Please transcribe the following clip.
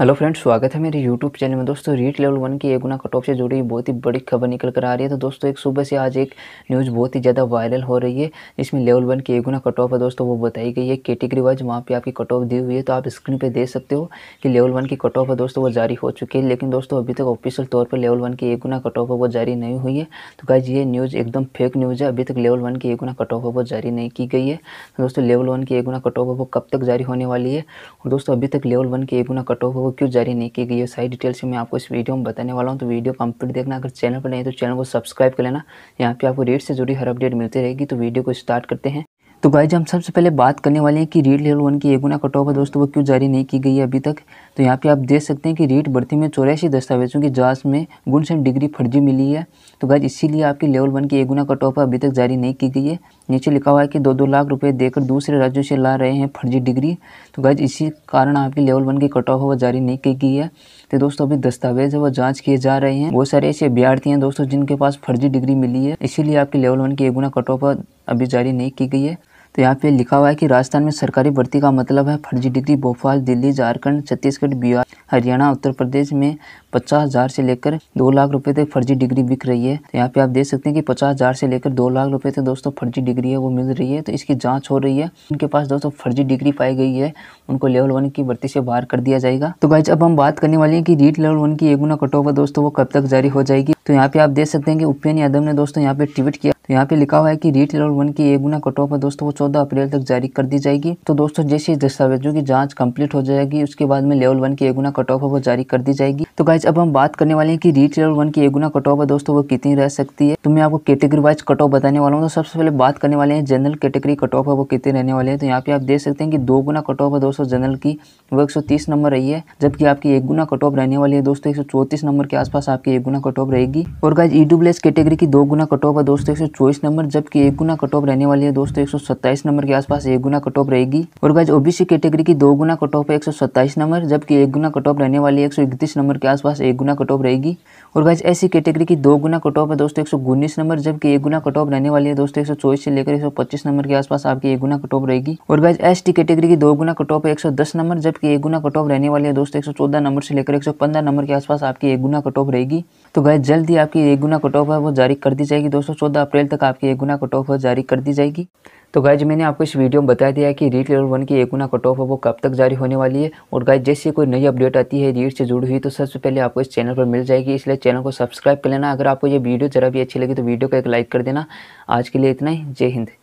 hello friends स्वागत है मेरे यूट्यूब चैनल में दोस्तों रीट लेवल वन की एक गुना कट ऑफ से जुड़ी बहुत ही बड़ी खबर निकल कर आ रही है तो दोस्तों एक सुबह से आज एक न्यूज़ बहुत ही ज़्यादा वायरल हो रही है जिसमें लेवल वन की एक गुना कट ऑफ है दोस्तों वो बताई गई है कैटेगरी वाइज वहाँ पे आपकी कट ऑफ दी हुई है तो आप स्क्रीन पर देख सकते हो कि लेवल वन की कट ऑफ है दोस्तों वो जारी हो चुकी है लेकिन दोस्तों अभी तक ऑफिशियल तौर पर लेवल वन की एक गुना कट ऑफ है वो जारी नहीं हुई है तो क्या ये न्यूज़ एकदम फेक न्यूज़ है अभी तक लेवल वन की एक गुना कट ऑफ है वो जारी नहीं की गई है तो दोस्तों लेवल वन की एक गुना कट ऑफ है वो कब तक जारी होने वाली है और दोस्तों अभी तक लेवल वन की एक गुना कट ऑफ क्यों जारी नहीं की गई है सारी डिटेल्स मैं आपको इस वीडियो में बताने वाला हूँ तो वीडियो कंप्लीट देखना अगर चैनल पर नहीं तो चैनल को सब्सक्राइब कर लेना यहाँ पे आपको रेट से जुड़ी हर अपडेट मिलती रहेगी तो वीडियो को स्टार्ट करते हैं तो गाइज हम सबसे पहले बात करने वाले हैं कि रेट लेवल वन की एगुना गुना ऑफ है दोस्तों वो क्यों जारी नहीं की गई है अभी तक तो यहाँ पे आप देख सकते हैं कि रेट बढ़ती में चौरासी दस्तावेजों की जांच में गुणसन डिग्री फर्जी मिली है तो गाइज इसीलिए आपकी लेवल वन की एगुना कट ऑफ अभी तक जारी नहीं की गई है नीचे लिखा हुआ है कि दो दो लाख रुपये देकर दूसरे राज्यों से ला रहे हैं फर्जी डिग्री तो गाइज इसी कारण आपकी लेवल वन की कट ऑफ है वो जारी नहीं की गई है तो दोस्तों अभी दस्तावेज है वो जाँच किए जा रहे हैं बहुत सारे ऐसे अभ्यार्थी हैं दोस्तों जिनके पास फर्जी डिग्री मिली है इसीलिए आपकी लेवल वन की एगुना कट अभी जारी नहीं की गई है तो यहाँ पे लिखा हुआ है कि राजस्थान में सरकारी भर्ती का मतलब है फर्जी डिग्री भोपाल दिल्ली झारखंड छत्तीसगढ़ बिहार हरियाणा उत्तर प्रदेश में पचास हज़ार से लेकर दो लाख रुपए तक फर्जी डिग्री बिक रही है तो यहाँ पे आप देख सकते हैं कि पचास हज़ार से लेकर दो लाख रुपए तक दोस्तों फर्जी डिग्री है वो मिल रही है तो इसकी जांच हो रही है उनके पास दोस्तों फर्जी डिग्री पाई गई है उनको लेवल वन की भर्ती से बाहर कर दिया जाएगा तो भाई अब हम बात करने वाले हैं कि रीट लेवल वन की एक गुना कट दोस्तों वो कब तक जारी हो जाएगी तो यहाँ पे आप देख सकते हैं कि उपेन यादव ने दोस्तों यहाँ पे ट्वीट किया यहाँ पे लिखा हुआ है कि रीट लेवल वन की ए गुना कट ऑफ है दोस्तों वो चौदह अप्रैल तक जारी कर दी जाएगी तो दोस्तों जैसे दस्तावेजों की जांच कंप्लीट हो जाएगी उसके बाद में लेवल वन की ए गुना कट ऑफ वो जारी कर दी जाएगी तो गाइज अब हम बात करने वाले हैं कि रीट लेवल वन की ए गुना कट ऑफ दोस्तों वो कितनी रह सकती है तो मैं आपको कैटेगरी वाइज कट ऑफ बताने वाला हूँ तो सबसे पहले बात करने वाले हैं जनरल कैटेगरी कट ऑफ है वो कितने रहने वाले हैं तो यहाँ पे आप देख सकते हैं कि दो गुना कट ऑफ है दोस्तों जनरल की वो एक नंबर रही है जबकि आपकी एक गुना कट ऑफ रहने वाली है दोस्तों एक नंबर के आसपास आपकी एक गुना कट ऑफ रहेगी और गाइज ई कैटेगरी की दो गुना कट ऑफ दोस्तों एक चौबीस नंबर जबकि एक गुना कट ऑफ रहने वाली है दोस्तों एक नंबर के आसपास एक गुना कट ऑफ रहेगी और गाइज ओबीसी कैटेगरी की दो गुना कट ऑफ है एक नंबर जबकि एक गुना कट ऑफ रहने वाली एक नंबर के आसपास एक गुना कट ऑफ रहेगी और गाइज ऐसी कैटेगरी की दो गुना कट ऑफ है दोस्तों एक नंबर जबकि एक गुना कट ऑफ रहने वाली है दोस्तों एक से लेकर एक नंबर के आसपास आपकी एक गुना कट ऑफ रहेगी और गाइज एस कैटेगरी की दो गुना कट ऑफ है एक नंबर जबकि एक गुना कट ऑफ रहने वाली है दोस्तों एक नंबर से लेकर एक नंबर के आसपास आपकी एक गुना कट ऑफ रहेगी तो गाइज जल्द ही आपकी एक गुना कट ऑफ है वो जारी कर दी जाएगी दोस्तों चौदह अप्रैल अप्रैल तक आपकी एक गुना कट ऑफ जारी कर दी जाएगी तो गाइज मैंने आपको इस वीडियो में बता दिया है कि रीट लेवल वन की एक गुना कट ऑफ वो कब तक जारी होने वाली है और गाइज जैसे कोई नई अपडेट आती है रीट से जुड़ी हुई तो सबसे पहले आपको इस चैनल पर मिल जाएगी इसलिए चैनल को सब्सक्राइब कर लेना अगर आपको ये वीडियो ज़रा भी अच्छी लगी तो वीडियो को एक लाइक कर देना आज के लिए इतना ही जय हिंद